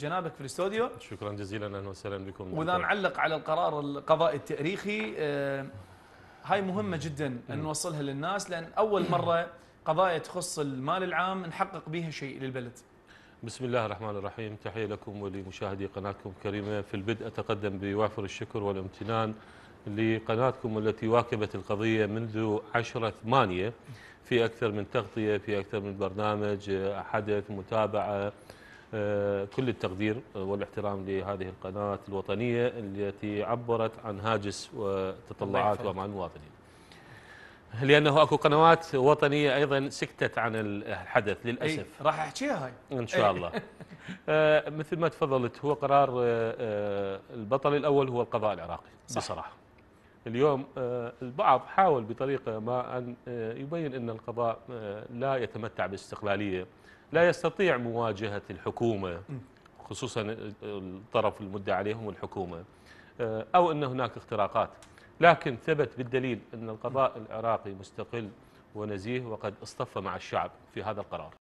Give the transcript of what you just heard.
جنابك في الاستوديو شكرا جزيلا اهلا وسهلا بكم واذا نعلق على القرار القضائي التاريخي آه، هاي مهمه جدا ان نوصلها للناس لان اول مره قضايا تخص المال العام نحقق بها شيء للبلد بسم الله الرحمن الرحيم تحية لكم ولمشاهدي قناتكم الكريمة في البدء أتقدم بوافر الشكر والامتنان لقناتكم التي واكبت القضية منذ عشرة ثمانية في أكثر من تغطية في أكثر من برنامج حدث متابعة آه، كل التقدير آه، والاحترام لهذه القناة الوطنية التي عبرت عن هاجس وتطلعات ومع المواطنين لانه اكو قنوات وطنيه ايضا سكتت عن الحدث للاسف راح احكيها هاي ان شاء الله آه، مثل ما تفضلت هو قرار البطل الاول هو القضاء العراقي بصراحه اليوم آه، البعض حاول بطريقة ما أن آه، يبين أن القضاء آه، لا يتمتع باستقلالية لا يستطيع مواجهة الحكومة خصوصا الطرف المدعى عليهم الحكومة أو أن هناك اختراقات لكن ثبت بالدليل أن القضاء العراقي مستقل ونزيه وقد اصطف مع الشعب في هذا القرار